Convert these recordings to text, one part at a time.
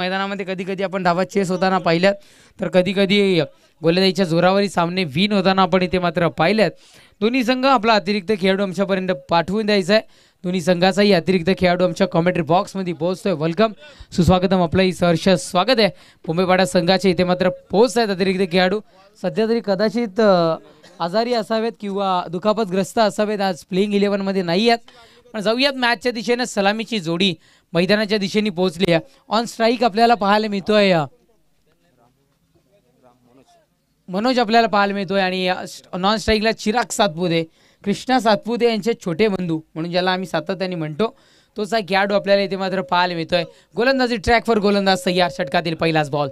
मैदानामध्ये कधी कधी आपण धावा चेस होताना पाहिल्यात तर कधी कधी गोलंदाजीच्या जोरावरील सामने विन होताना आपण इथे मात्र पाहिल्यात दोन्ही संघ आपला अतिरिक्त खेळाडू आमच्यापर्यंत पाठवून द्यायचा आहे दोन्ही संघाचाही अतिरिक्त खेळाडू आमच्या कॉमेंट्री बॉक्समध्ये पोहोचतोय वेलकम सुस्वागतम आपलंही सहर्ष स्वागत आहे मुंबईपाडा संघाचे इथे मात्र पोहोचत आहेत अतिरिक्त खेळाडू सध्या तरी कदाचित आजारी असावेत किंवा दुखापतग्रस्त असावेत आज प्लेईंग इलेव्हनमध्ये नाही आहेत पण जाऊयात मॅचच्या दिशेनं सलामीची जोडी मैदानाच्या दिशेने पोहोचली आहे ऑन स्ट्राईक आपल्याला पाहायला मिळतोय मनोज आपल्याला पाहायला मिळतोय आणि नॉन स्ट्राईकला चिराग सातपुते कृष्णा सातपुते यांचे छोटे बंधू म्हणून ज्याला आम्ही सातत्याने म्हणतो तोच हा खेळाडू आपल्याला इथे मात्र पाहायला मिळतोय गोलंदाजी ट्रॅकवर गोलंदाज या षटकातील पहिलाच बॉल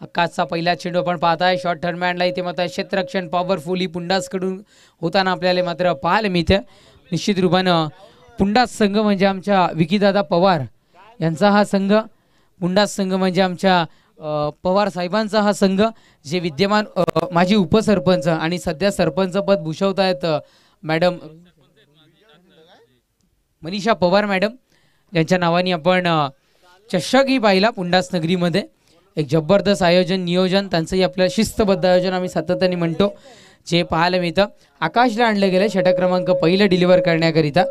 हक्काचा पहिला चेंडू आपण पाहताय शॉर्ट टर्मॅनला इथे मात्र क्षेत्ररक्षण पॉवरफुली पुंडासकडून होताना आपल्याला मात्र पाहायला मिळतं निश्चित रूपानं पुंडास संघ म्हणजे आमच्या विकीदादा पवार यांचा हा संघ पुंडास संघ म्हणजे आमच्या पवार साहेबांचा हा संघ जे विद्यमान माझी उपसरपंच आणि सध्या सरपंच पद भूषवत आहेत मॅडम मनीषा पवार मॅडम यांच्या नावाने आपण चषकही पाहिला पुंडास नगरीमध्ये एक जबरदस्त आयोजन नियोजन त्यांचंही आपलं शिस्तबद्ध आयोजन आम्ही सातत्याने म्हणतो जे पाहायला मिळतं आकाशला आणलं गेलं षटक क्रमांक पहिलं डिलिव्हर करण्याकरिता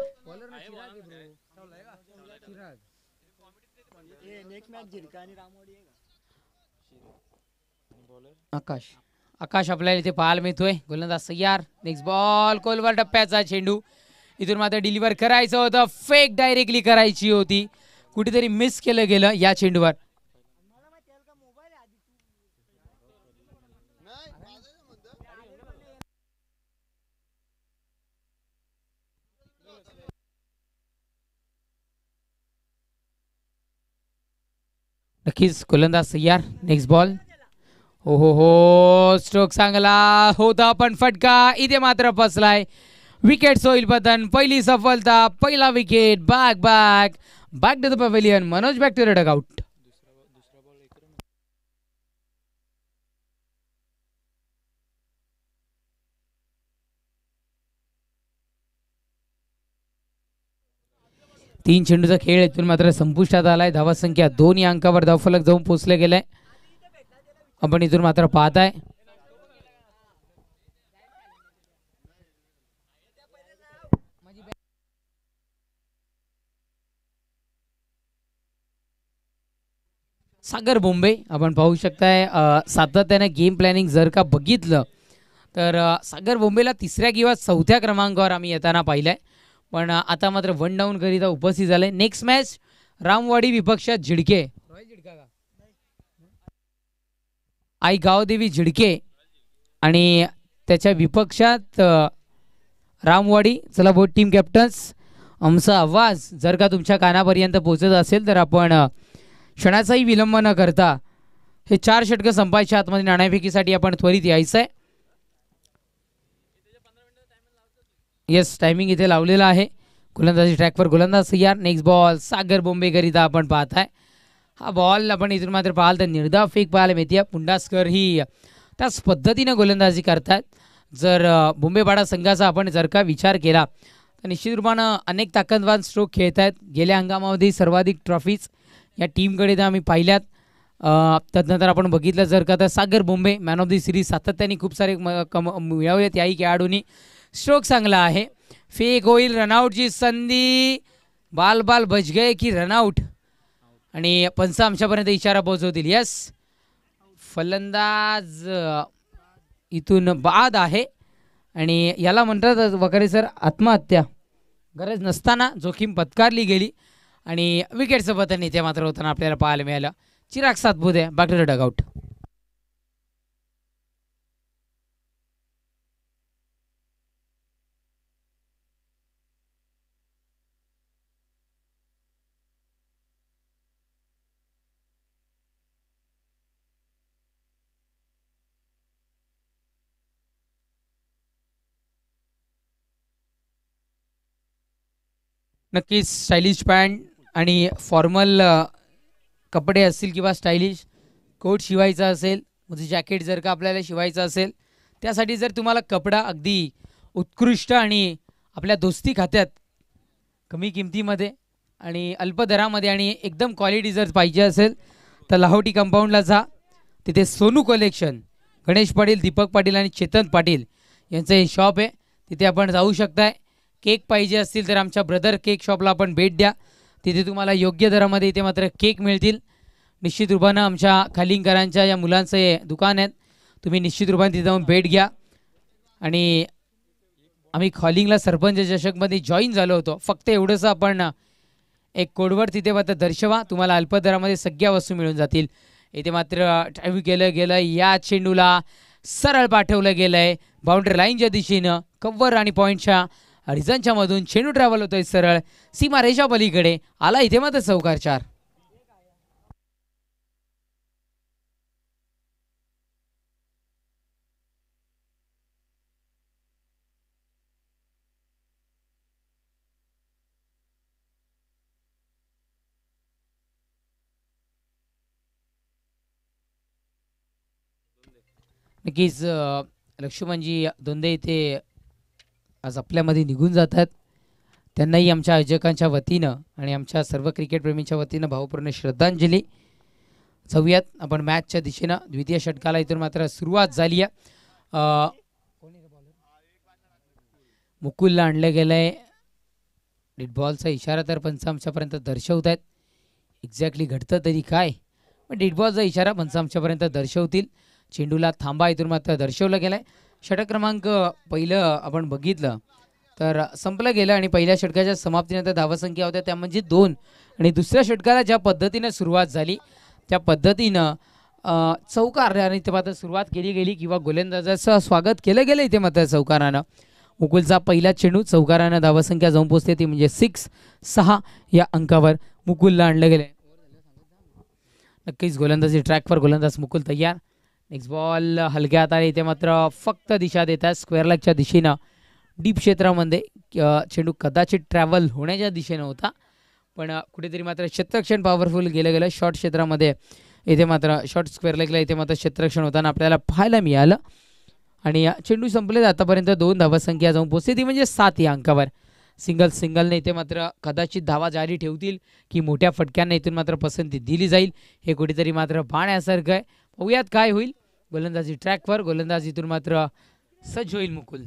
आकाश आकाश आपल्याला इथे पाहायला मिळतोय गोलंदाज सय्यार नेक्स्ट बॉल कोलवर टप्प्याचा चेंडू इथून मात्र डिलिव्हर करायचं होतं फेक डायरेक्टली करायची होती कुठेतरी मिस केलं गेलं या चेंडूवर नक्कीच गोलंदाज यार, नेक्स्ट बॉल हो हो हो स्ट्रोक चांगला होता पण फटका इथे मात्र फसलाय विकेट सोईल पतन पहिली सफलता पहिला wicket back back, back to the pavilion Manoj back to रेडक आउट तीन चेंडूचा खेळ येथून मात्र संपुष्टात आलाय संख्या दोन या अंकावर धावफलक जाऊन पोचले गेलाय आपण इथून मात्र पाहत आहे सागर बोंबे आपण पाहू शकताय सातत्याने गेम प्लॅनिंग जर का बघितलं तर सागर बोंबेला तिसऱ्या किंवा चौथ्या क्रमांकावर आम्ही येताना पाहिलंय पण आता मात्र वन डाऊन करीता उपस्थित झाले नेक्स्ट मॅच रामवाडी विपक्षात झिडके आई गावदेवी झिडके आणि त्याच्या विपक्षात रामवाडी चला बोट टीम कॅप्टन्स आमचा आवाज जर का तुमच्या कानापर्यंत पोहोचत असेल तर आपण क्षणाचाही विलंब न करता हे चार षटकं संपायच्या आतमध्ये नाणेफेकीसाठी आपण त्वरित यायचं आहे येस टायमिंग इथे लावलेलं आहे गोलंदाजी ट्रॅकवर गोलंदाज यार नेक्स्ट बॉल सागर बोंबेकरिता आपण पाहत आहे हा बॉल आपण इथून मात्र पाहाल तर निर्धाव फेक पाहायला मिळते पुंडास्कर ही त्याच पद्धतीनं गोलंदाजी करतात जर बोंबेपाडा संघाचा आपण जर का विचार केला तर निश्चित रूपानं अनेक ताकदवान स्ट्रोक खेळत आहेत गेल्या हंगामामध्ये सर्वाधिक ट्रॉफीज या टीमकडे तर आम्ही पाहिल्यात त्यानंतर आपण बघितलं जर का तर Sagar Bombe man of the series सातत्याने खूप सारे कम मिळवलेत याही खेळाडूंनी स्ट्रोक चांगला आहे फेक होईल रनआउटची संधी बाल बाल बज गए की रनआउट आणि पंच आमच्यापर्यंत इशारा पोहोचवतील यस फलंदाज इथून बाद आहे आणि याला म्हणतात वगैरे सर आत्महत्या गरज नसताना जोखीम पत्कारली गेली आणि विकेटसोबत इथे मात्र होताना आपल्याला पाहायला मिळालं चिराग सातबुदे बाकी डगआउट नक्कीच स्टायलिश पॅन्ट आणि फॉर्मल कपडे असतील किंवा स्टायलिश कोट शिवायचा असेल म्हणजे जॅकेट जर का आपल्याला शिवायचं असेल त्यासाठी जर तुम्हाला कपडा अगदी उत्कृष्ट आणि आपल्या दोस्ती खात्यात कमी किमतीमध्ये आणि अल्प दरामध्ये आणि एकदम क्वालिटी जर पाहिजे असेल तर लाहोटी कंपाऊंडला जा तिथे सोनू कलेक्शन गणेश पाटील दीपक पाटील आणि चेतन पाटील यांचं शॉप आहे तिथे आपण जाऊ शकताय केक पाहिजे असतील तर आमच्या ब्रदर केक शॉपला आपण भेट द्या तिथे तुम्हाला योग्य दरामध्ये इथे मात्र केक मिळतील निश्चित रूपानं आमच्या खालिंगकरांच्या या मुलांचं हे दुकान आहेत तुम्ही निश्चित रूपाने तिथे जाऊन भेट घ्या आणि आम्ही खॉलिंगला सरपंच चषकमध्ये जॉईन झालो होतो फक्त एवढंसं आपण एक कोडवर तिथे मात्र दर्शवा तुम्हाला अल्प दरामध्ये सगळ्या वस्तू मिळून जातील इथे मात्र ड्राईव्ह केलं गेलं या चेंडूला सरळ पाठवलं गेलं आहे बाउंड्री लाईनच्या दिशेनं कव्वर आणि पॉईंटच्या हरिजनच्या मधून चेंडू ट्रॅव्हल होतोय सरळ सीमा रेषा पलीकडे आला इथे मात्र चौकार चार नक्कीच लक्ष्मणजी दोंदे इथे आज आपल्यामध्ये निघून जात आहेत त्यांनाही आमच्या आयोजकांच्या वतीनं आणि आमच्या सर्व क्रिकेटप्रेमींच्या वतीनं भावपूर्ण श्रद्धांजली जाऊयात आपण मॅचच्या दिशेनं द्वितीय षटकाला इथून मात्र सुरुवात झाली आहे मुकुलला आणलं गेलंय बॉलचा इशारा तर पंच आमच्यापर्यंत दर्शवत आहेत एक्झॅक्टली घडतं तरी काय पण डेड बॉलचा इशारा पंच आमच्यापर्यंत दर्शवतील चेंडूला थांबा इथून मात्र दर्शवलं गेला आहे षटक क्रमांक पहिलं आपण बघितलं तर संपलं गेलं आणि पहिल्या षटकाच्या समाप्तीनंतर धावसंख्या होत्या त्या म्हणजे दोन आणि दुसऱ्या षटकाला ज्या पद्धतीनं सुरुवात झाली त्या पद्धतीनं चौकार इथे मात्र सुरुवात केली गेली किंवा गोलंदाजाचं स्वागत केलं गेलं इथे मात्र चौकारानं मुकुलचा पहिला चेंडू चौकारानं धावसंख्या जाऊन पोचते ती म्हणजे सिक्स सहा या अंकावर मुकुलला आणलं गेलं नक्कीच गोलंदाजी ट्रॅकवर गोलंदाज मुकुल तयार एक्स बॉल हलक्या हाताने इथे मात्र फक्त दिशा देत आहे स्क्वेअर लेगच्या दिशेनं डीप क्षेत्रामध्ये चेंडू कदाचित ट्रॅव्हल होण्याच्या दिशेनं होता पण कुठेतरी मात्र क्षेत्रक्षण पॉवरफुल गेलं गेलं शॉर्ट क्षेत्रामध्ये इथे मात्र शॉर्ट स्क्वेअर लेगला इथे मात्र क्षेत्रक्षण होताना आपल्याला पाहायला मिळालं आणि चेंडू संपले आतापर्यंत दोन धावसंख्या जाऊन पोचते ती म्हणजे सात या अंकावर सिंगल सिंगलने इथे मात्र कदाचित धावा जारी ठेवतील की मोठ्या फटक्यांना इथून मात्र पसंती दिली जाईल हे कुठेतरी मात्र पाहण्यासारखं आहे पाहूयात काय होईल गोलंदाजी ट्रॅकवर गोलंदाजीतून मात्र सज्ज होईल मुकुल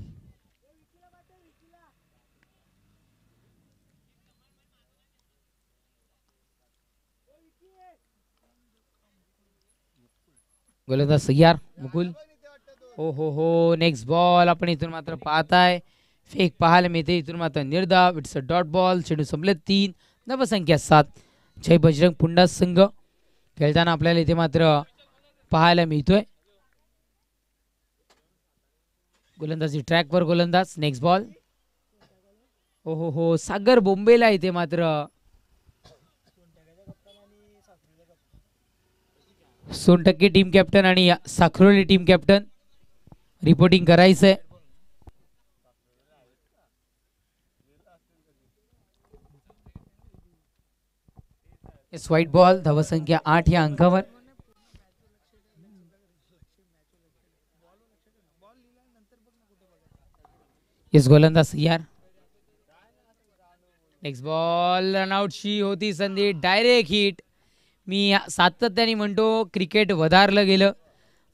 गोलंदाज यार मुकुल हो हो हो नेक्स्ट बॉल आपण इथून मात्र पाहताय फेक पाहायला मिळते इथून मात्र निर्धाव इट्स अ डॉट बॉल चेंडू संपले तीन नवसंख्या सात जय बजरंग पुंडा संघ खेळताना आपल्याला इथे मात्र पाहायला मिळतोय गोलंदाजी ट्रॅकवर गोलंदाज नेक्स्ट बॉल हो हो हो सागर बोंबेला इथे मात्र सोनटक्के टीम कॅप्टन आणि साखरोली टीम कॅप्टन रिपोर्टिंग करायचंय व्हाईट बॉल धावसंख्या आठ या अंकावर इस गोलंदाज यार नेक्स्ट बॉल रनआउटची होती संधी डायरेक्ट हिट मी सातत्याने म्हणतो क्रिकेट वधारलं गेलं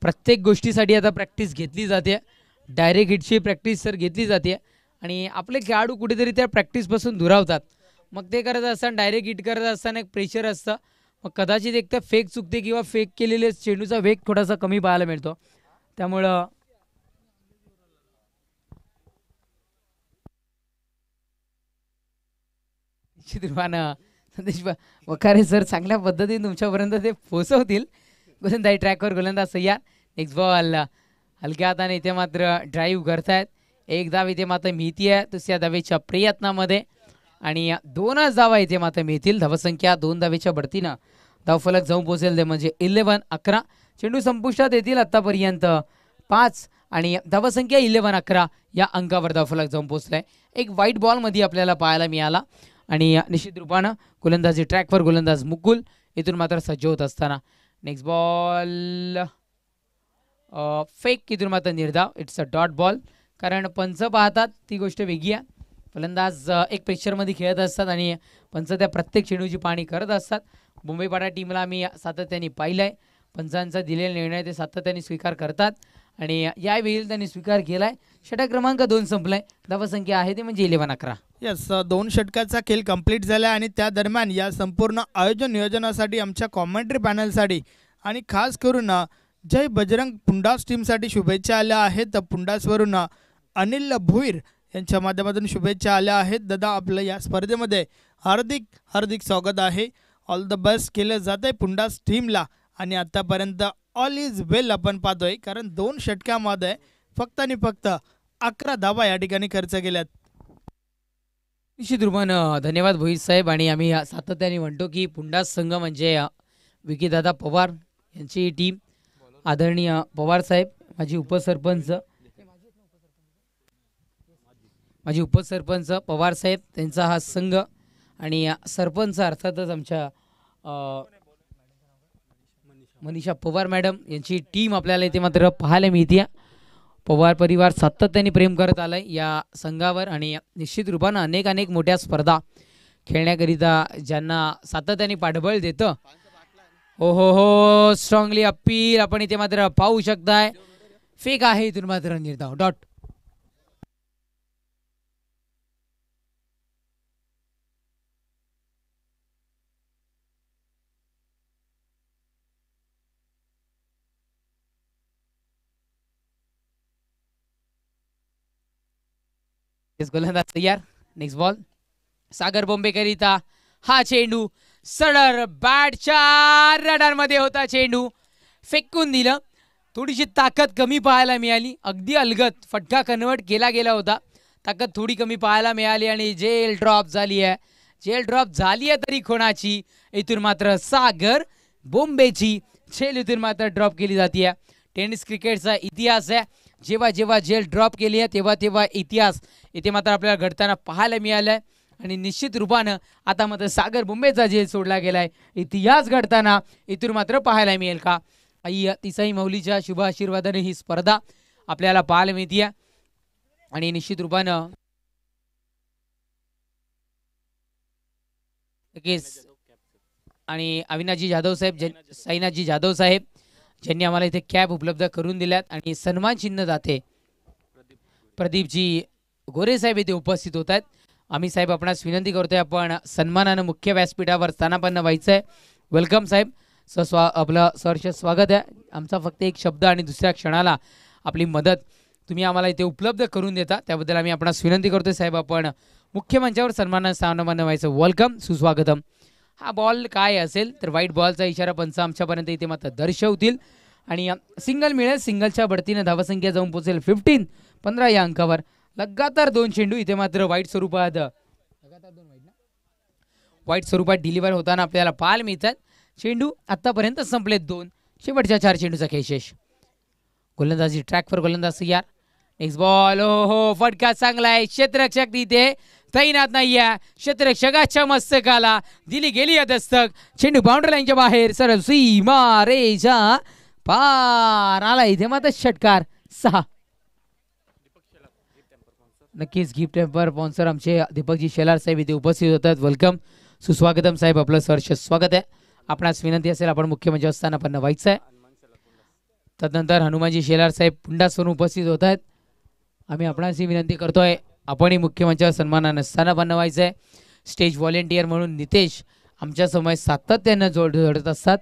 प्रत्येक गोष्टीसाठी आता प्रॅक्टिस घेतली जाते डायरेक्ट हिटची प्रॅक्टिस तर घेतली जाते आणि आपले खेळाडू कुठेतरी त्या प्रॅक्टिसपासून दुरावतात मग ते करत असताना डायरेक्ट हिट करत असताना एक प्रेशर असतं मग कदाचित एक तर फेक चुकते किंवा फेक केलेले चेंडूचा वेग थोडासा कमी पाहायला मिळतो त्यामुळं चित्रपान संदेश वकारे सर चांगल्या पद्धतीने तुमच्यापर्यंत ते पोचवतील गोलंदाजी ट्रॅकवर गोलंदाज सय्या नेक्स्ट बॉल हलक्या हाताने इथे मात्र ड्राईव्ह करतायत एक धाव इथे मात्र मिळती आहे दुसऱ्या धावेच्या प्रयत्नामध्ये आणि दोनच धावा इथे मात्र मिळतील धावसंख्या दोन धावेच्या बढतीनं धावफलक जाऊन पोहोचेल ते म्हणजे इलेव्हन अकरा चेंडू संपुष्टात येतील आत्तापर्यंत पाच आणि धावसंख्या इलेव्हन अकरा या अंकावर फलक जाऊन पोहोचलाय एक वाईट बॉलमध्ये आपल्याला पाहायला मिळाला आणि निश्चित रूपानं गोलंदाजी ट्रॅकवर गोलंदाज मुकुल इथून मात्र सज्ज होत असताना नेक्स्ट बॉल फेक इथून मात्र निर्धाव इट्स अ डॉट बॉल कारण पंच पाहतात ती गोष्ट वेगळी आहे फलंदाज एक प्रेशरमध्ये खेळत असतात आणि पंच त्या प्रत्येक चेंडूची पाणी करत असतात मुंबईपाडा टीमला आम्ही सातत्याने पाहिलं आहे पंचांचा दिलेला निर्णय ते सातत्याने स्वीकार करतात आणि यावेळी त्यांनी स्वीकार केला आहे षटक क्रमांक दोन संपला आहे धावसंख्या आहे ते म्हणजे इलेवन अकरा यस दोन षटकाचा खेळ कंप्लीट झाला आणि त्या दरम्यान या संपूर्ण आयोजन नियोजनासाठी आमच्या कॉमेंट्री पॅनलसाठी आणि खास करून जय बजरंग पुंडास टीमसाठी शुभेच्छा आल्या आहेत तर पुंडासवरून अनिल भुईर यांच्या माध्यमातून शुभेच्छा आल्या आहेत दादा आपलं या स्पर्धेमध्ये हार्दिक हार्दिक स्वागत आहे ऑल द बेस्ट केलं जात आहे पुंडास टीमला आणि आत्तापर्यंत ऑल इज वेल आपण पाहतोय कारण दोन षटकामध्ये फक्त आणि फक्त अकरा धाबा या ठिकाणी खर्च केल्यात निश्चित धन्यवाद भोईस साहेब आणि आम्ही सातत्याने म्हणतो की पुंडास संघ म्हणजे विकीदादा पवार यांची टीम आदरणीय पवार साहेब माझी उपसरपंच माझी उपसरपंच पवार साहेब त्यांचा हा संघ आणि सरपंच अर्थातच आमच्या मनीषा पवार मॅडम यांची टीम आपल्याला इथे मात्र पाहायला मिळते पवार परिवार सातत्याने प्रेम करत आलं या संघावर आणि निश्चित रूपानं अनेक अनेक मोठ्या स्पर्धा खेळण्याकरिता ज्यांना सातत्याने पाठबळ देतं हो हो हो स्ट्रॉंगली अपील आपण इथे मात्र पाहू शकताय फेक आहे इथून मात्र निर्धाव डॉट एकच गोलंदाज तयार नेक्स्ट बॉल सागर बोंबेकरिता हा चेंडू सडर बॅटच्या रडारमध्ये होता चेंडू फेकून दिलं थोडीशी ताकद कमी पाहायला मिळाली अगदी अलगत फटका कन्वर्ट केला गेला होता ताकद थोडी कमी पाहायला मिळाली आणि जेल ड्रॉप झाली आहे जेल ड्रॉप झाली आहे तरी कोणाची इथून मात्र सागर बोंबेची झेल इथून मात्र ड्रॉप केली जाते टेनिस क्रिकेटचा इतिहास आहे जेव्हा जेव्हा जेल ड्रॉप केली आहे तेव्हा तेव्हा इतिहास इथे मात्र आपल्याला घडताना पाहायला मिळाला आणि निश्चित रूपानं आता मात्र सागर मुंबईचा जेल सोडला गेलाय इतिहास घडताना इथून मात्र पाहायला मिळेल का आई तिसाई मौलीच्या शुभ आशीर्वादाने ही स्पर्धा आपल्याला पाहायला मिळते आणि निश्चित रूपानं आणि अविनाजी जाधव साहेब साईनाथजी जाधव साहेब ज्यांनी आम्हाला इथे कॅब उपलब्ध करून दिल्यात आणि सन्मान चिन्ह जाते प्रदीपजी गोरे साहेब इथे उपस्थित होत आहेत आम्ही साहेब आपणास विनंती करतोय आपण सन्मानानं मुख्य व्यासपीठावर स्थानापन्न व्हायचं आहे वेलकम साहेब सस्वा आपलं सहर्ष स्वागत आहे आमचा फक्त एक शब्द आणि दुसऱ्या क्षणाला आपली मदत तुम्ही आम्हाला इथे उपलब्ध करून देता त्याबद्दल आम्ही आपणास विनंती करतोय साहेब आपण मुख्य मंचावर सन्मानानं स्थानापन्न व्हायचं वेलकम सुस्वागतम हा बॉल काय असेल तर वाईट बॉलचा इशारा पंच आमच्यापर्यंत इथे मात्र दर्शवतील आणि सिंगल मिळेल सिंगलच्या बढतीनं धावसंख्या जाऊन पोहोचेल फिफ्टीन पंधरा या अंकावर लगातार दोन चेंडू इथे मात्र वाईट स्वरूपात वाईट स्वरूपात डिलिव्हर होताना आपल्याला पाल मिळतात चेंडू आतापर्यंत संपलेत दोन शेवटच्या चार चेंडूचा शेष गोलंदाजी ट्रॅक फॉर गोलंदाज यार नेक्स्ट बॉल हो हो फटका चांगला आहे क्षेत्ररक्षक तिथे तैनात नाही आहे क्षेत्रक्षकाच्या मस्तकाला दिली गेली आहे दस्तक चेंडू बाउंड्री लाईनच्या बाहेर सर सीमा रेजा पार आला इथे मात्र षटकार सहा नक्कीच गिफ्ट टेम्पर स्पॉन्सर आमचे दीपकजी शेलार साहेब इथे उपस्थित होतात वेलकम सुस्वागतम साहेब आपलं सहर्ष स्वागत आहे आपणास विनंती असेल आपण मुख्य म्हणजे असताना पण व्हायचं आहे तदनंतर हनुमानजी शेलार साहेब पुंडासवरून उपस्थित होत आहेत आम्ही आपणास ही विनंती करतोय आपणही ही मंचावर सन्मानानं स्थानं बनवायचं आहे स्टेज व्हॉलेंटियर म्हणून नितेश आमच्यासमोर सातत्यानं जोड जोडत असतात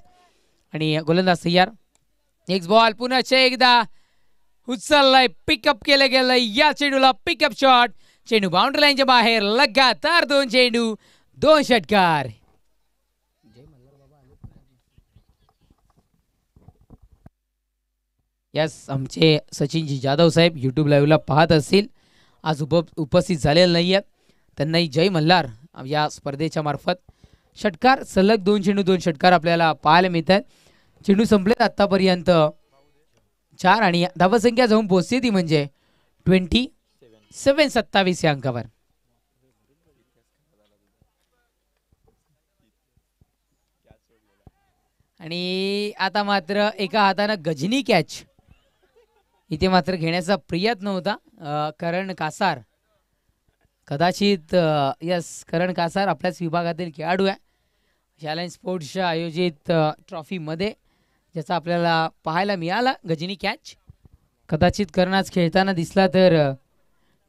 आणि गोलंदाज सय्यार नेक्स्ट बॉल पुन्हा एकदा उचललाय पिकअप केलं गेलं या चेंडूला पिकअप शॉट चेंडू बाउंड्री लाईनच्या बाहेर लगातार दोन चेंडू दोन षटकार यस आमचे सचिनजी जाधव साहेब यूट्यूब लाईव्हला पाहत असतील आज उप उपस्थित झालेले नाही आहेत त्यांनाही जय मल्हार या स्पर्धेच्या मार्फत षटकार सलग दोन चेंडू दोन षटकार आपल्याला पाहायला मिळत आहेत चेंडू संपलेत आत्तापर्यंत चार आणि धावसंख्या जाऊन पोहोचते ती म्हणजे ट्वेंटी सेवन सत्तावीस या अंकावर आणि आता मात्र एका हातानं गजनी कॅच इथे मात्र घेण्याचा प्रयत्न होता करण कासार कदाचित यस करण कासार आपल्याच विभागातील खेळाडू आहे चॅलेंज स्पोर्ट्सच्या आयोजित ट्रॉफीमध्ये ज्याचा आपल्याला पाहायला मिळाला गजनी कॅच कदाचित कर्णाच खेळताना दिसला तर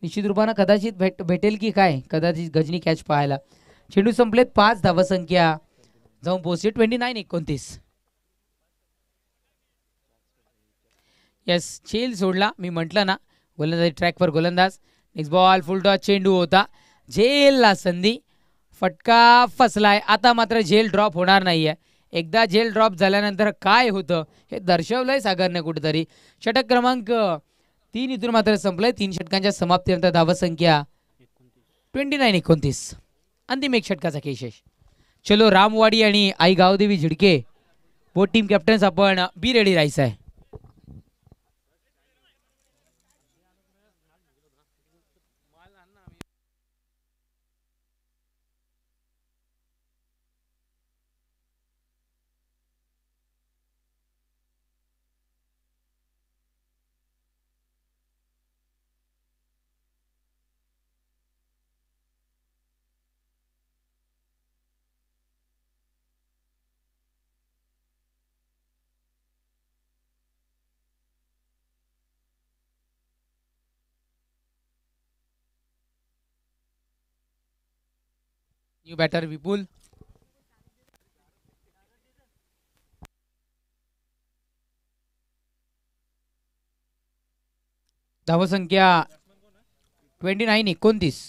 निश्चित रूपानं कदाचित भेट भेटेल की काय कदाचित गजनी कॅच पाहायला चेंडू संपलेत पाच धावसंख्या जाऊन पोहोचली ट्वेंटी नाईन एकोणतीस येस चेल सोडला मी म्हटलं ना गोलंदाजी ट्रॅकवर गोलंदाज नेक्स्ट बॉल फुल टॉस चेंडू होता झेलला संधी फटका फसलाय आता मात्र झेल ड्रॉप होणार नाही आहे एकदा झेल ड्रॉप झाल्यानंतर काय होतं हे दर्शवलंय सागरने कुठेतरी षटक क्रमांक तीन इथून मात्र संपलंय तीन षटकांच्या समाप्तीनंतर धावसंख्या ट्वेंटी नाईन एकोणतीस अंतिम एक षटकाचा केशेष चलो रामवाडी आणि Aai Gavdevi Zidke both team captains आपण बी रेडी राहायचं आहे न्यू बॅटर विपुल धावसंख्या ट्वेंटी नाईन एकोणतीस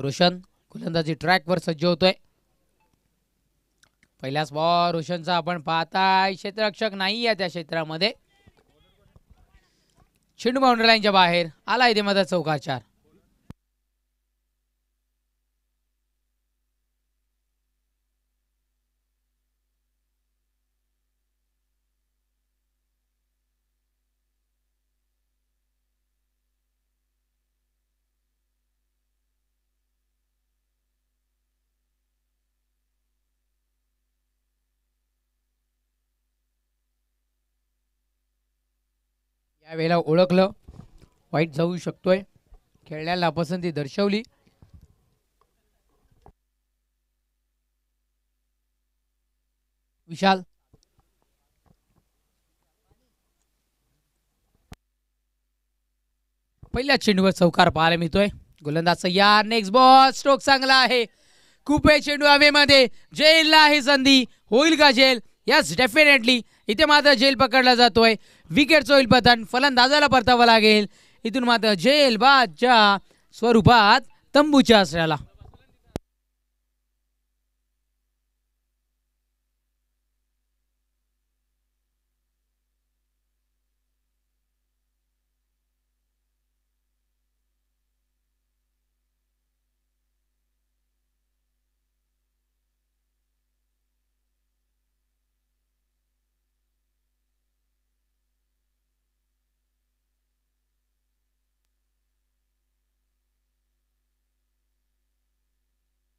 रोशन गोलंदाजी ट्रॅकवर सज्ज होतोय पहिल्याच बॉल रोशनचा आपण पाहताय क्षेत्ररक्षक नाही आहे त्या क्षेत्रामध्ये चेंडू बाउंड्री लाईनच्या बाहेर आलाय ते माझा चौका चार त्यावेळेला ओळखलं वाईट जाऊ शकतोय खेळण्याला पसंती दर्शवली विशाल पहिल्या चेंडूवर चौकार पाहायला मिळतोय गोलंदाज यार नेक्स्ट बॉल स्ट्रोक चांगला आहे कुपे चेंडू हवेमध्ये जेलला आहे संधी होईल का जेल यस डेफिनेटली इथे मात्र जेल पकडला जातोय विकेट होईल पतन फलंदाजाला परतावं लागेल इथून मात्र जेल बादच्या स्वरूपात तंबूच्या आसऱ्याला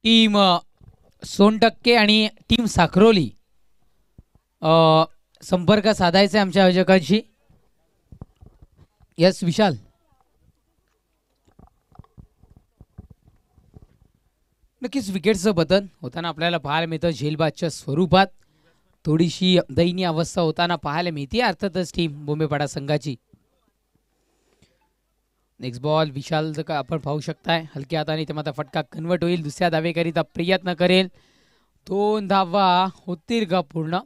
टीम uh, सोनटक्के आणि टीम साखरोली संपर्क साधायचा आहे आमच्या आयोजकांशी यस विशाल नक्कीच विकेटचं बदल होताना आपल्याला पाहायला मिळतं झेलबादच्या स्वरूपात थोडीशी दयनीय अवस्था होताना पाहायला मिळते अर्थातच टीम बोंबेपाडा संघाची नेक्स्ट बॉल विशाल जर का आपण पाहू शकताय हलक्या हाताने ते मात्र फटका कन्वर्ट होईल दुसऱ्या दावेकरिता प्रयत्न करेल दोन धावा होतील का पूर्ण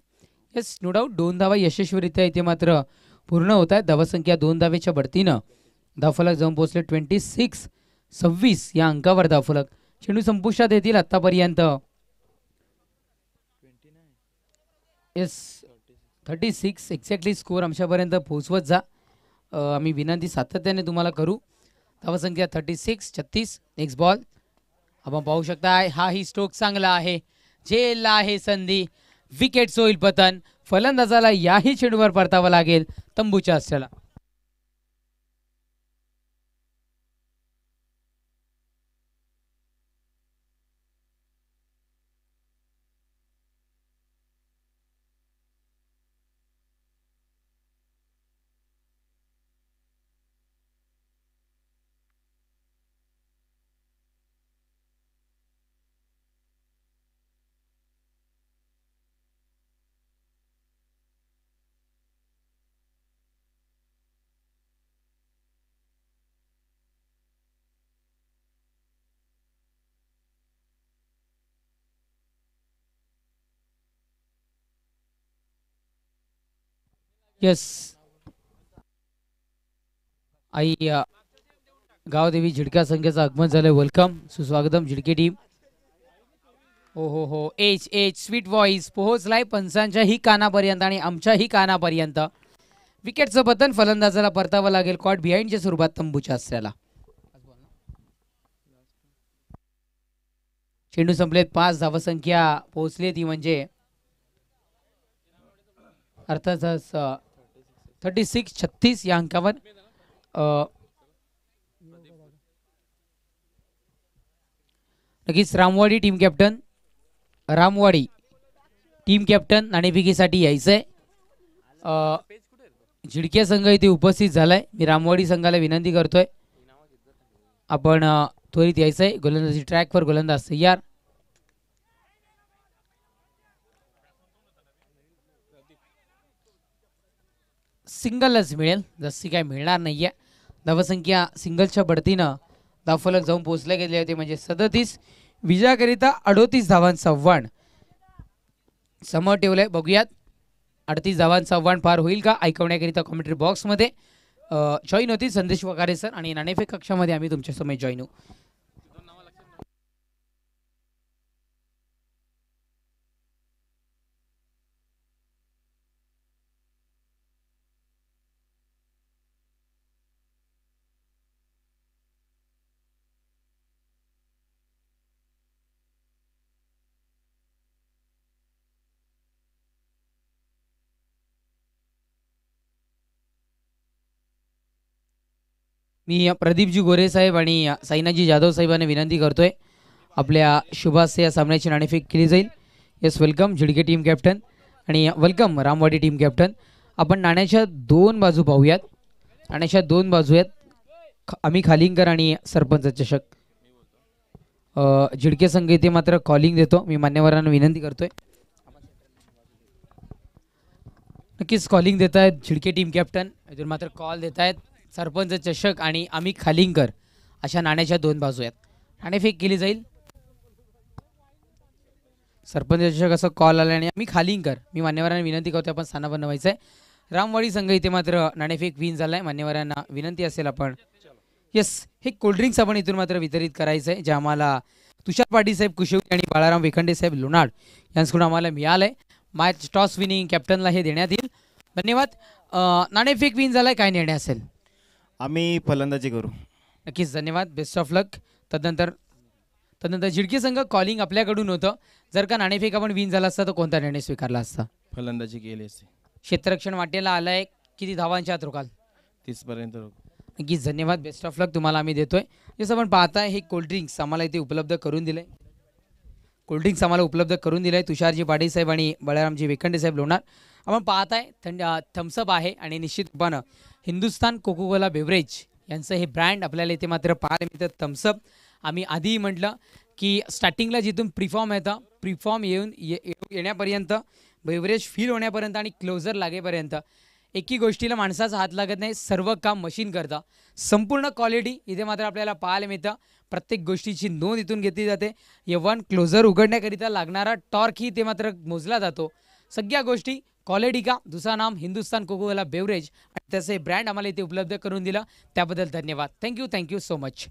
यस नो डाऊट दोन धावा यशस्वीरित्या इथे मात्र पूर्ण होत आहे धावसंख्या दोन धावेच्या बढतीनं धावफलक जाऊन पोहोचले ट्वेंटी सिक्स सव्वीस या अंकावर धावफलक चेंडू संपुष्टात येतील आत्तापर्यंत yes thirty six exactly score आमच्यापर्यंत पोहोचवत जा आम्ही विनंती सातत्याने तुम्हाला करू धावसंख्या थर्टी सिक्स छत्तीस नेक्स्ट बॉल आपण पाहू हा हाही स्ट्रोक चांगला आहे झेलला आहे संधी विकेट सोईल पतन फलंदाजाला याही चेंडूवर परतावं लागेल तंबूच्या असल्याला यस आई गावदेवी झिडक्या संख्येचं आगमन झालंय वेलकम सुस्वागतम झिडके टीम हो हो हो एच एच स्वीट वॉइस पोहोचलाय ही कानापर्यंत आणि आमच्याही कानापर्यंत विकेटचं पतन फलंदाजाला परतावं लागेल कॉट बिहाइंडच्या स्वरूपात तंबूच्या असल्याला चेंडू संपलेत पाच धावसंख्या पोहोचली ती म्हणजे अर्थातच थर्टी सिक्स छत्तीस या अंकावर नक्कीच Ramwadi team captain Ramwadi team captain नाणेफिकीसाठी यायचं आहे झिडक्या संघ इथे उपस्थित झालाय मी रामवाडी संघाला विनंती करतोय आपण त्वरित यायचंय आहे गोलंदाजी ट्रॅकवर गोलंदाज तयार सिंगलच मिळेल जशी काय मिळणार नाही आहे धावसंख्या सिंगलच्या बढतीनं दाफलक जाऊन पोचले गेले होते म्हणजे सदतीस विजयाकरिता अडोतीस धावांचं आव्हान समोर ठेवलं आहे बघूयात अडतीस धावांचं आव्हान पार होईल का ऐकवण्याकरिता कॉमेंट्री बॉक्समध्ये जॉईन होती संदेश वकारे सर आणि नाणेफेक कक्षामध्ये आम्ही तुमच्यासमोर जॉईन होऊ मी प्रदीपजी गोरे साहेब आणि साईनाजी जाधव साहेबांना विनंती करतोय आपल्या शुभास या सामन्याची नाणेफेक केली जाईल yes welcome Zidke team captain आणि वेलकम रामवाडी टीम कॅप्टन आपण नाण्याच्या दोन बाजू पाहूयात नाण्याच्या दोन बाजू आहेत आम्ही खालिंगकर आणि सरपंच चषक झिडके संघ इथे मात्र कॉलिंग देतो मी मान्यवरांना विनंती करतोय नक्कीच कॉलिंग देत आहेत झिडके टीम कॅप्टन इथून मात्र कॉल देत आहेत सरपंच चषक आणि आम्ही खालिंगकर अशा नाण्याच्या दोन बाजू आहेत नाणेफेक केली जाईल सरपंच चषक असं कॉल आला आणि आम्ही खालींकर मी मान्यवरांना विनंती करतो आपण स्थाना बनवायचं आहे रामवाडी संघ इथे मात्र नाणेफेक विन झालाय मान्यवरांना विनंती असेल आपण येस हे कोल्ड्रिंक्स आपण इथून मात्र वितरित करायचंय आहे जे आम्हाला तुषार पाटील साहेब कुशव आणि बाळाराम वेखंडे साहेब लोणाड यांच्याकडून आम्हाला मिळालंय मॅच टॉस विनिंग कॅप्टनला हे देण्यात येईल धन्यवाद नाणेफेक विन झालाय काय निर्णय असेल आम्ही फलंदाजी करू नक्कीच धन्यवाद बेस्ट ऑफ लक तदनंतर तदनंतर झिडकी संघ कॉलिंग आपल्याकडून होतं जर का नाणेफेक आपण विन झाला असता तर कोणता निर्णय स्वीकारला असता फलंदाजी केली असते क्षेत्ररक्षण वाटेला आलाय किती धावांच्या आत रुकाल तीसपर्यंत पर्यंत नक्कीच धन्यवाद बेस्ट ऑफ लक तुम्हाला आम्ही देतोय जसं आपण पाहताय हे कोल्ड्रिंक्स आम्हाला इथे उपलब्ध करून दिले कोल्ड्रिंक्स आम्हाला उपलब्ध करून दिलं आहे तुषारजी पाटील साहेब आणि बळारामजी वेकंडे साहेब लोणार आपण पाहताय थंड थम्सअप आहे आणि निश्चितपणे हिंदुस्तान कोकोकोला बेवरेज यांचं हे ब्रँड आपल्याला इथे मात्र पाहायला मिळतं थम्सअप आम्ही आधीही म्हटलं की स्टार्टिंगला जिथून प्रिफॉर्म येतं प्रिफॉर्म येऊन ये येण्यापर्यंत बेवरेज फील होण्यापर्यंत आणि क्लोजर लागेपर्यंत एकी गोष्टीला माणसाचा हात लागत नाही सर्व काम मशीन करतं संपूर्ण क्वालिटी इथे मात्र आपल्याला पाहायला मिळतं प्रत्येक गोष्टीची नोंद इथून घेतली जाते यवन क्लोजर उघडण्याकरिता लागणारा टॉर्कही ते मात्र मोजला जातो सगळ्या गोष्टी कॉलेडिका दुसरा नाम हिंदुस्तान कोकोला बेवरेज आणि ब्रँड आम्हाला इथे उपलब्ध करून दिलं त्याबद्दल धन्यवाद thank you thank you so much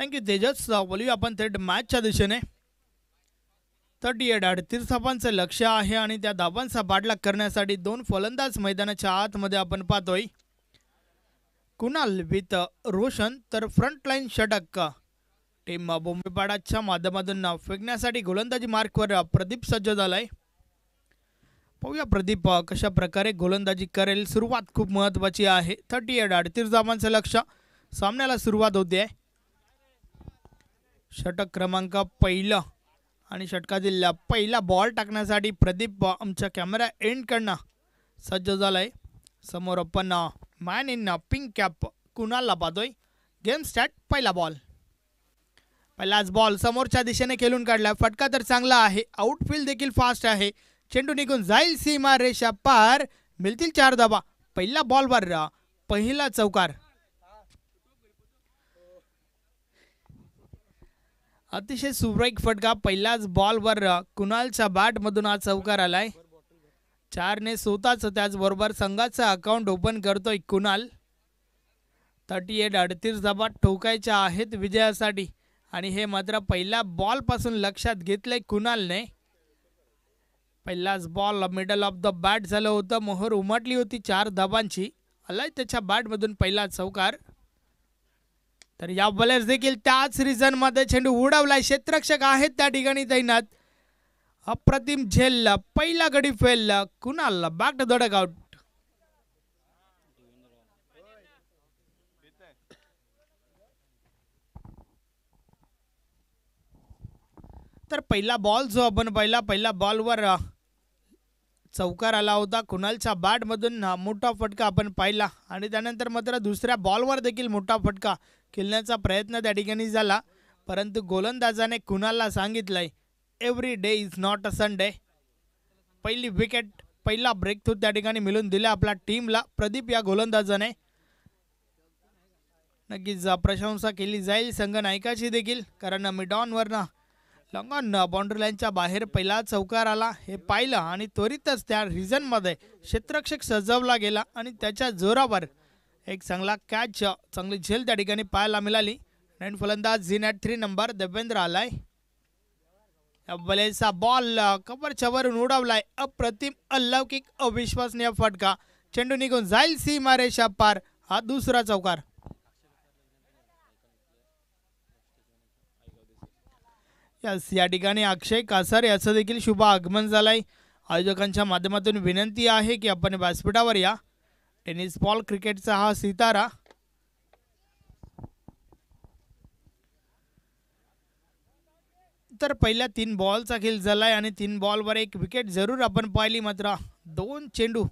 thank you Tejas बोलूया आपण थेट मॅचच्या दिशेने थर्टी एट अडतीस धावांचं लक्ष आहे आणि त्या धावांचा पाठलाग करण्यासाठी दोन फलंदाज मैदानाच्या आतमध्ये आपण पाहतोय कुणाल विथ रोशन तर फ्रंटलाईन षटक टीम बोंबेपाडाच्या माध्यमातून फेकण्यासाठी गोलंदाजी मार्कवर प्रदीप सज्ज झालाय पाहूया प्रदीप कशा प्रकारे गोलंदाजी करेल सुरुवात खूप महत्वाची आहे थर्टी एट अडतीस धावांचं लक्ष सामन्याला सुरुवात होते आहे षटक क्रमांक पहिलं आणि षटकातील पहिला बॉल टाकण्यासाठी प्रदीप आमच्या कॅमेरा एंडकडनं सज्ज झालाय आहे समोर आपण मॅन इन पिंक कॅप कुणालला पाहतोय गेम स्टार्ट पहिला बॉल पहिलाच बॉल समोरच्या दिशेने खेळून काढला फटका तर चांगला आहे आउटफील्ड देखील फास्ट आहे चेंडू निघून जाईल सीमा रेषा पार मिळतील चार धाबा पहिला बॉलवर पहिला चौकार अतिशय सुब्राईक फटका पहिलाच बॉलवर कुणालच्या बॅटमधून आज चौकार आलाय चारने स्वतःच त्याचबरोबर संघाचं अकाउंट ओपन करतोय कुणाल थर्टी एट अडतीस धाबा ठोकायच्या आहेत विजयासाठी आणि हे मात्र पहिल्या बॉलपासून लक्षात घेतलंय कुणालने पहिलाच ball middle of the bat झालं होतं मोहर उमटली होती चार धाबांची आलाय त्याच्या बॅटमधून पहिला चौकार तर या बॉलर्स देखील त्याच मध्ये चेंडू उडवला क्षेत्रक्षक आहेत त्या ठिकाणी तैनात अप्रतिम झेल पहिला गडी फेल कुणाल बॅट धडक आउट तर पहिला बॉल जो आपण पहिला पहिला बॉलवर चौकार आला होता कुणालच्या मधून मोठा फटका आपण पाहिला आणि त्यानंतर मात्र दुसऱ्या बॉलवर देखील मोठा फटका खेळण्याचा प्रयत्न त्या ठिकाणी झाला परंतु गोलंदाजाने कुणाला सांगितलंय every day is not a Sunday पहिली विकेट पहिला ब्रेक थ्रू त्या ठिकाणी मिळून दिला आपल्या टीमला प्रदीप या गोलंदाजाने नक्कीच प्रशंसा केली जाईल नायकाची देखील कारण मिडॉनवरनं लॉंगॉन बाउंड्री लाईनच्या बाहेर पहिला चौकार आला हे पाहिलं आणि त्वरितच त्या रिझनमध्ये क्षेत्रक्षक सजवला गेला आणि त्याच्या जोरावर एक चांगला कॅच चांगली झेल त्या ठिकाणी पाहायला मिळाली नाईन फलंदाज झी नॅट थ्री नंबर देवेंद्र आलाय बलेचा बॉल कबर छवरून उडवलाय अप्रतिम अलौकिक अविश्वसनीय फटका चेंडू निघून जाईल सी मारे पार हा दुसरा चौकार यस या ठिकाणी अक्षय कासार याचं देखील शुभ आगमन झालंय आयोजकांच्या माध्यमातून विनंती आहे की आपण व्यासपीठावर या टेनिस बॉल क्रिकेटचा हा सितारा तर पहिल्या तीन बॉलचा खेळ झालाय आणि तीन बॉलवर एक विकेट जरूर आपण पाहिली मात्र दोन चेंडू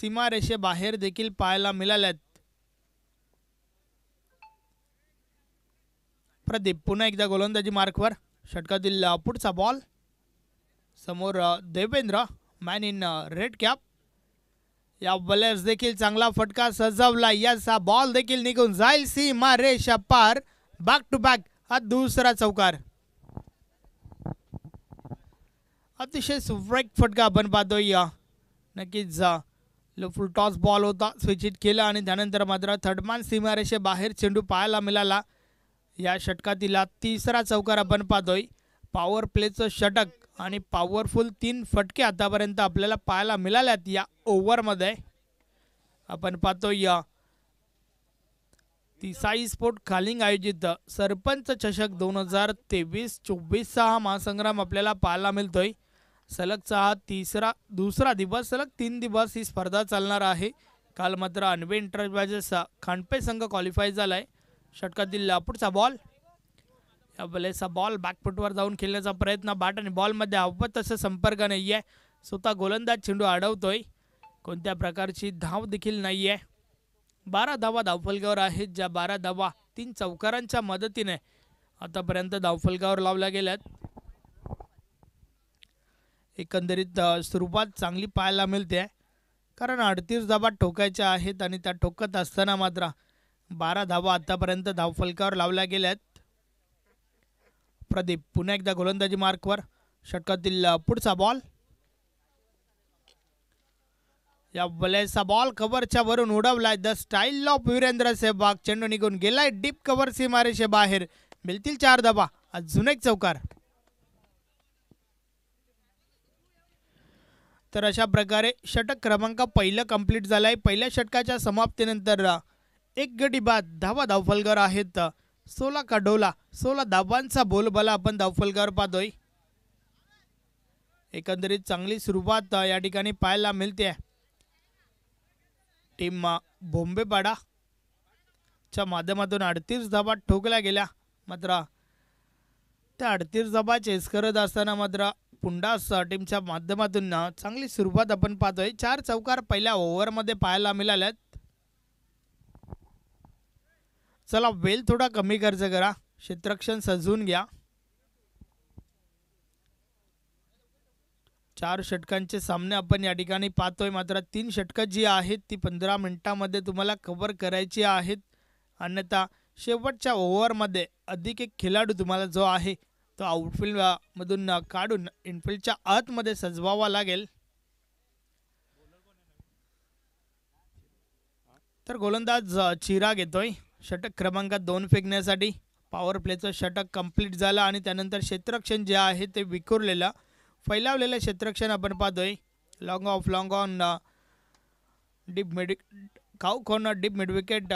सीमारेषे बाहेर देखील पाहायला मिळाल्यात प्रदीप पुन्हा एकदा गोलंदाजी मार्कवर षटकातील पुढचा बॉल समोर Devendra man in red cap या बॉलर्स देखील चांगला फटका सजवला याचा बॉल देखील निघून जाईल सीमा रेषा पार बॅक टू बॅक हा दुसरा चौकार अतिशय सुरेख फटका आपण पाहतो या नक्कीच लो फुल टॉस बॉल होता स्विच इट केला आणि त्यानंतर मात्र थर्डमान सीमारेषे बाहेर चेंडू पाहायला मिळाला या षटकातील तिसरा चौकार आपण पाहतोय पॉवर प्लेचं षटक आणि पॉवरफुल तीन फटके आतापर्यंत आपल्याला पाहायला मिळाल्यात या ओव्हरमध्ये आपण पाहतो या तिसाई स्पोर्ट खालिंग आयोजित सरपंच चषक दोन हजार तेवीस चोवीसचा हा महासंग्राम आपल्याला पाहायला मिळतोय सलगचा हा तिसरा दुसरा दिवस सलग तीन दिवस ही स्पर्धा चालणार आहे काल मात्र अनवे इंटरप्राइजेसचा खांडपे संघ क्वालिफाय झाला आहे षटकातील लापूरचा बॉल बलेचा बॉल बॅकफुटवर जाऊन खेळण्याचा प्रयत्न बाट आणि बॉलमध्ये अवत तसं संपर्क नाही आहे स्वतः गोलंदाज चेंडू अडवतोय कोणत्या प्रकारची धाव देखील नाही आहे बारा धावा धावफलकावर आहेत ज्या बारा धावा तीन चौकारांच्या मदतीने आतापर्यंत धावफलकावर लावल्या गेल्यात एकंदरीत सुरुवात चांगली पाहायला मिळते कारण अडतीस धाबा ठोकायच्या आहेत आणि त्या ठोकत असताना मात्र बारा धावा आतापर्यंत धावफलकावर लावल्या गेल्यात प्रदीप पुन्हा एकदा गोलंदाजी मार्कवर षटकातील पुढचा बॉल या बलेचा बॉल कव्हरच्या वरून उडवलाय the style of Virender Sehwag चेंडू निघून गेलाय डीप कव्हर सीमारेषे बाहेर मिळतील चार धाबा अजून एक चौकार तर अशा प्रकारे षटक क्रमांक पहिलं कंप्लीट झालाय पहिल्या षटकाच्या समाप्तीनंतर एक गडी बाद धावा धावफलगर आहेत सोला कडोला सोला धाबांचा बोलबला आपण धावफलकावर पाहतोय एकंदरीत चांगली सुरुवात या ठिकाणी पाहायला मिळते टीम बोंबेपाडा च्या माध्यमातून अडतीस धाबा ठोकल्या गेल्या मात्र त्या अडतीस धाबा चेस करत असताना मात्र पुंडास टीमच्या माध्यमातून चांगली सुरुवात आपण पाहतोय चार चौकार पहिल्या ओव्हरमध्ये पाहायला मिळाल्यात चला वेल थोडा कमी खर्च करा क्षेत्रक्षण सजवून घ्या चार षटकांचे सामने आपण या ठिकाणी पाहतोय मात्र तीन षटकं जी आहेत ती पंधरा मिनटामध्ये तुम्हाला कव्हर करायची आहेत अन्यथा शेवटच्या ओव्हरमध्ये अधिक एक खेळाडू तुम्हाला जो आहे तो आउटफील्डमधून काढून इनफिल्डच्या आतमध्ये सजवावा लागेल तर गोलंदाज चिराग येतोय षटक क्रमांक दोन फेकण्यासाठी पावर प्लेचं षटक कंप्लीट झालं आणि त्यानंतर क्षेत्रक्षण जे आहे ते विखुरलेलं फैलावलेलं क्षेत्रक्षण आपण पाहतोय long off long on deep mid खाऊ खोन डीप मिडविकेट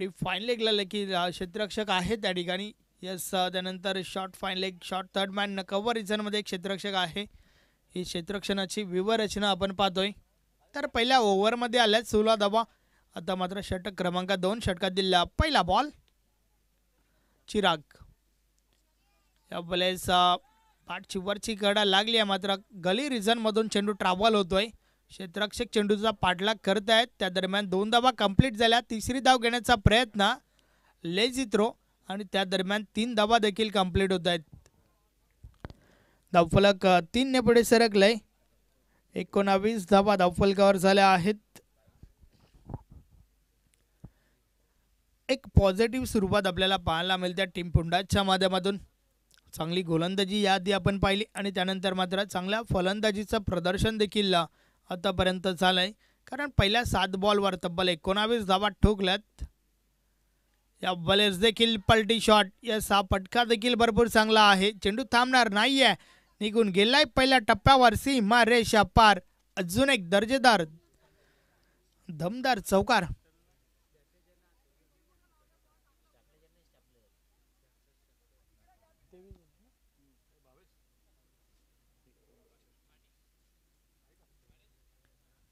डीप फाईन लेगला की क्षेत्ररक्षक आहे त्या ठिकाणी यस uh, त्यानंतर short fine leg short third man cover रिझनमध्ये एक क्षेत्ररक्षक आहे ही क्षेत्ररक्षणाची विवरचना आपण पाहतोय तर पहिल्या ओव्हरमध्ये आल्यात सुला दबा आता मात्र षटक क्रमांक दोन षटकात दिला पहिला बॉल चिराग या बलेचा पाठची वरची गडा लागली आहे मात्र गली रिझनमधून चेंडू ट्रॅव्हल होतोय क्षेत्ररक्षक चेंडूचा पाठलाग करत आहेत त्या दरम्यान दोन धावा कंप्लीट झाल्या तिसरी धाव घेण्याचा प्रयत्न लेजित्रो आणि त्या दरम्यान तीन धावा देखील कंप्लीट होत आहेत धावफलक तीनने पुढे सरकलंय एकोणावीस धावा धावफलकावर झाल्या आहेत एक पॉझिटिव्ह स्वरूपात आपल्याला पाहायला मिळते टीम पुंडाच्या माध्यमातून चांगली गोलंदाजी याआधी आपण पाहिली आणि त्यानंतर मात्र चांगल्या फलंदाजीचं प्रदर्शन देखील आतापर्यंत झालं आहे कारण पहिल्या सात बॉलवर तब्बल एकोणावीस धावा ठोकल्यात या बॉलर्स देखील पलटी शॉट या सा पटका देखील भरपूर चांगला आहे चेंडू थांबणार नाही आहे निघून गेलाय पहिल्या टप्प्यावर सीमा रेषा पार अजून एक दर्जेदार दमदार चौकार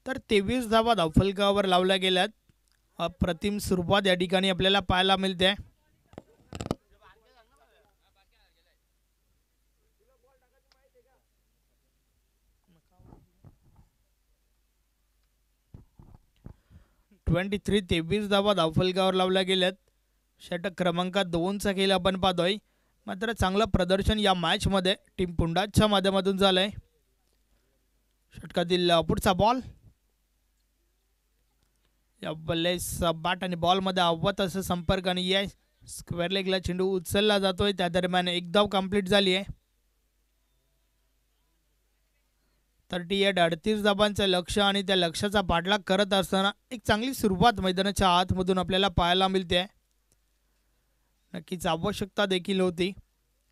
तर तेवीस धावा धावफलकावर लावल्या गेल्यात अप्रतिम सुरुवात या ठिकाणी आपल्याला पाहायला मिळते ट्वेंटी थ्री तेवीस धावा धावफलकावर लावल्या गेल्यात षटक क्रमांक दोनचा खेळ आपण पाहतोय मात्र चांगलं प्रदर्शन या मॅचमध्ये टीम पुंडाच्या माध्यमातून झालंय षटकातील पुढचा बॉल बल्ले सबाट आणि बॉलमध्ये आवत असं संपर्क आणि या स्क्वेअर लेगला चेंडू उचलला जातोय त्या दरम्यान एक धाव कम्प्लीट झाली आहे थर्टी एट अडतीस धाबांचं लक्ष आणि त्या लक्षाचा पाठलाग करत असताना एक चांगली सुरुवात मैदानाच्या आतमधून आपल्याला पाहायला मिळते नक्कीच आवश्यकता देखील होती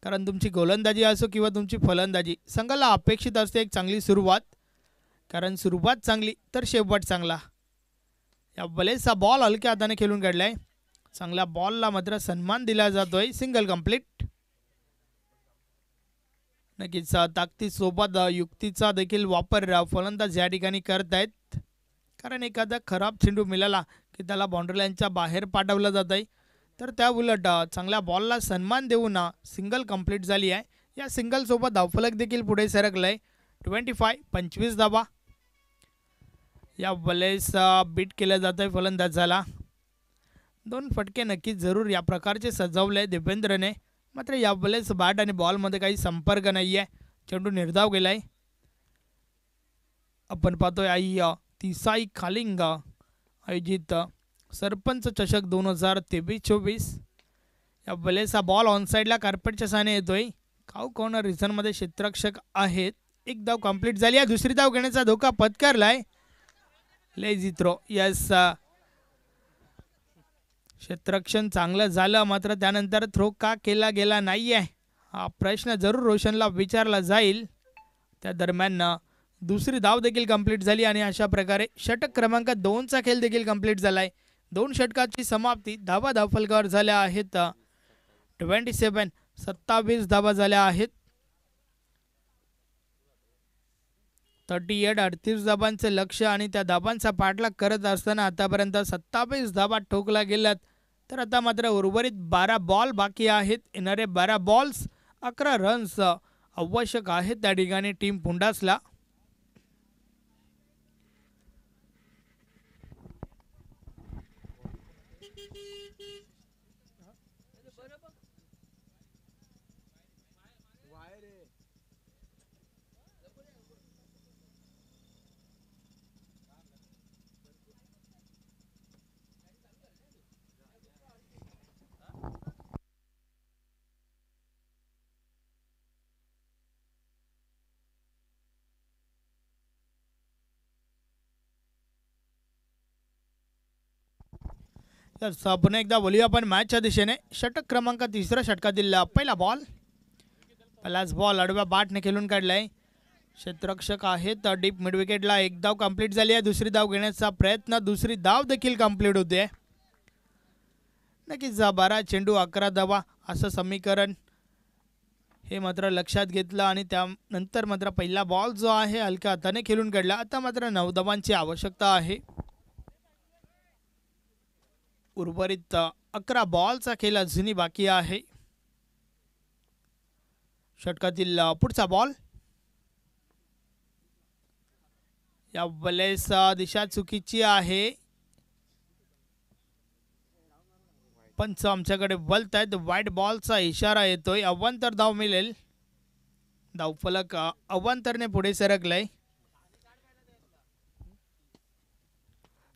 कारण तुमची गोलंदाजी असो किंवा तुमची फलंदाजी संघाला अपेक्षित असते एक चांगली सुरुवात कारण सुरुवात चांगली तर शेवट चांगला या बलेचा बॉल हलक्या हाताने खेळून काढलाय आहे चांगला बॉलला मात्र सन्मान दिला जातोय सिंगल कम्प्लीट नक्कीच ताकदीसोबत युक्तीचा देखील वापर फलंदाज या ठिकाणी करत आहेत कारण एखादा खराब चेंडू मिळाला की त्याला लाईनच्या बाहेर पाठवलं जात आहे तर त्या उलट चांगल्या बॉलला सन्मान देऊन सिंगल कंप्लीट झाली आहे या सिंगलसोबत धावफलक देखील पुढे सरकलं आहे ट्वेंटी फाय पंचवीस धावा या बलेस बीट केलं जातं आहे फलंदाजाला दोन फटके नक्की जरूर या प्रकारचे सजवले देवेंद्रने मात्र या बलेस बॅट आणि बॉलमध्ये काही संपर्क नाही आहे चेंडू निर्धाव गेला आपण पाहतोय आई तिसाई खालिंग आयोजित सरपंच चषक दोन हजार तेवीस चोवीस या बलेचा बॉल ऑन साईडला कार्पेटच्या साने येतोय काव कॉर्नर रिझनमध्ये क्षेत्रक्षक आहेत एक धाव कंप्लीट झाली आहे दुसरी धाव घेण्याचा धोका पत्करलाय थ्रो यस क्षेत्रक्षण चांगलं झालं मात्र त्यानंतर थ्रो का केला गेला नाही आहे हा प्रश्न जरूर रोशनला विचारला जाईल त्या दरम्यान दुसरी धाव देखील कंप्लीट झाली आणि अशा प्रकारे षटक क्रमांक दोनचा खेळ देखील कंप्लीट झाला आहे दोन षटकाची समाप्ती धावा धावफलकावर झाल्या आहेत ट्वेंटी सेवन सत्तावीस धावा झाल्या आहेत थर्टी एट अडतीस धाबांचे लक्ष आणि त्या धाबांचा पाठलाग करत असताना आतापर्यंत सत्तावीस धाबा ठोकला गेल्यात तर आता मात्र उर्वरित बारा बॉल बाकी आहेत येणारे बारा बॉल्स अकरा रन्स आवश्यक आहेत त्या ठिकाणी टीम पुंडासला तर पुन्हा एकदा बोलूया आपण मॅचच्या दिशेने षटक क्रमांक तिसरा षटकातील पहिला बॉल पहिलाच बॉल अडव्या बाटने खेळून काढलाय क्षेत्ररक्षक तर डीप मिडविकेटला एक धाव कंप्लीट झाली आहे दुसरी धाव घेण्याचा प्रयत्न दुसरी धाव देखील कंप्लीट होते नक्कीच बारा चेंडू अकरा धावा असं समीकरण हे मात्र लक्षात घेतलं आणि त्यानंतर मात्र पहिला बॉल जो आहे हलक्या हाताने खेळून काढला आता मात्र नऊ धावांची आवश्यकता आहे उर्वरित अकरा बॉलचा खेळ जुनी बाकी आहे षटकातील पुढचा बॉल या बलेस दिशा चुकीची आहे पंच आमच्याकडे बलत आहेत वाईट बॉलचा इशारा येतोय अवंतर धाव मिळेल धावफलक अवंतरने पुढे सरकलाय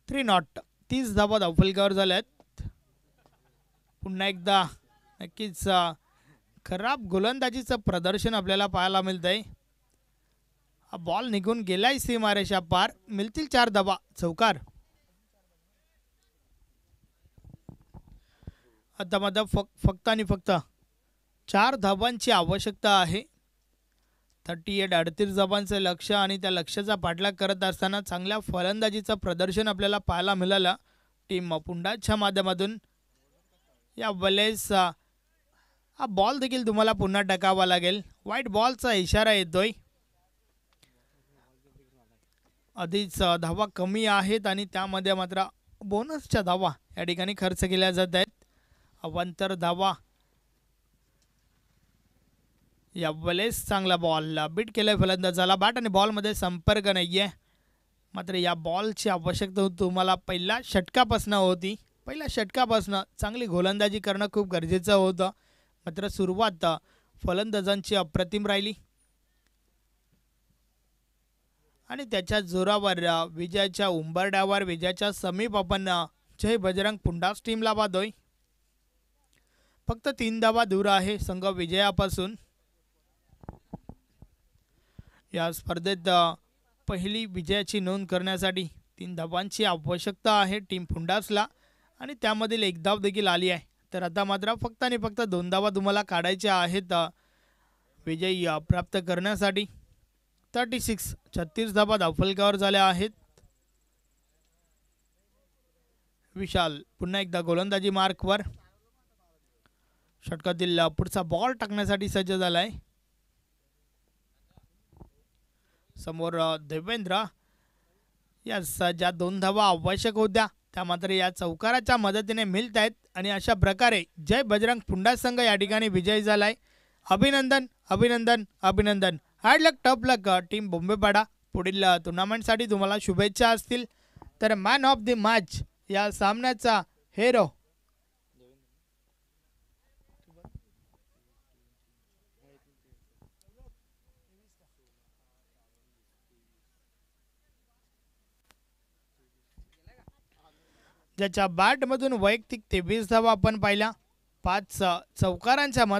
थ्री नॉट तीस धावा धावफलकावर झाल्यात पुन्हा एकदा नक्कीच खराब गोलंदाजीचं प्रदर्शन आपल्याला पाहायला मिळत आहे हा बॉल निघून गेलाय सीमारेषा पार मिळतील चार दबा चौकार आता माझा फक फक्त आणि फक्त चार धाबांची आवश्यकता आहे थर्टी एट अडतीस धाबांचं लक्ष आणि त्या लक्षाचा पाठलाग करत असताना चांगल्या फलंदाजीचं प्रदर्शन आपल्याला पाहायला मिळालं टीम मपुंडाच्या माध्यमातून या वलेसचा हा बॉल देखील तुम्हाला पुन्हा टाकावा लागेल वाईट बॉलचा इशारा येतोय आधीच धावा कमी आहेत आणि त्यामध्ये मात्र बोनसच्या धावा या ठिकाणी खर्च केल्या जात आहेत अवंतर धावा या वेळेस चांगला बॉल बीट केलाय फलंदाजाला बॅट आणि बॉलमध्ये संपर्क नाही आहे मात्र या बॉलची आवश्यकता तुम्हाला पहिला षटकापासनं होती पहिल्या षटकापासून चांगली गोलंदाजी करणं खूप गरजेचं होतं मात्र सुरुवात फलंदाजांची अप्रतिम राहिली आणि त्याच्या जोरावर विजयाच्या उंबरड्यावर विजयाच्या समीप आपण जय बजरंग पुंडास टीमला वादोय फक्त तीन धावा दूर आहे संघ विजयापासून या स्पर्धेत पहिली विजयाची नोंद करण्यासाठी तीन धावांची आवश्यकता आहे टीम फुंडासला आणि त्यामधील एक धाव देखील आली आहे तर आता मात्र फक्त आणि फक्त दोन धावा तुम्हाला काढायचे आहेत विजयी प्राप्त करण्यासाठी थर्टी सिक्स छत्तीस धाबा धावफलकावर झाल्या आहेत विशाल पुन्हा एकदा गोलंदाजी मार्कवर षटकातील पुढचा बॉल टाकण्यासाठी सज्ज झालाय समोर देवेंद्र या ज्या दोन धावा आवश्यक होत्या त्या मात्र या चौकाराच्या मदतीने मिळत आहेत आणि अशा प्रकारे जय बजरंग पुंडा संघ या ठिकाणी विजयी झालाय अभिनंदन अभिनंदन अभिनंदन हार्ड लक टप लक टीम बॉम्बेपाडा पुढील टुर्नामेंटसाठी तुम्हाला शुभेच्छा असतील तर मॅन ऑफ द मॅच या सामन्याचा हेरो ज्याच्या बॅटमधून वैयक्तिक तेवीस धावा आपण पाहिल्या पाच चौकारांच्या मत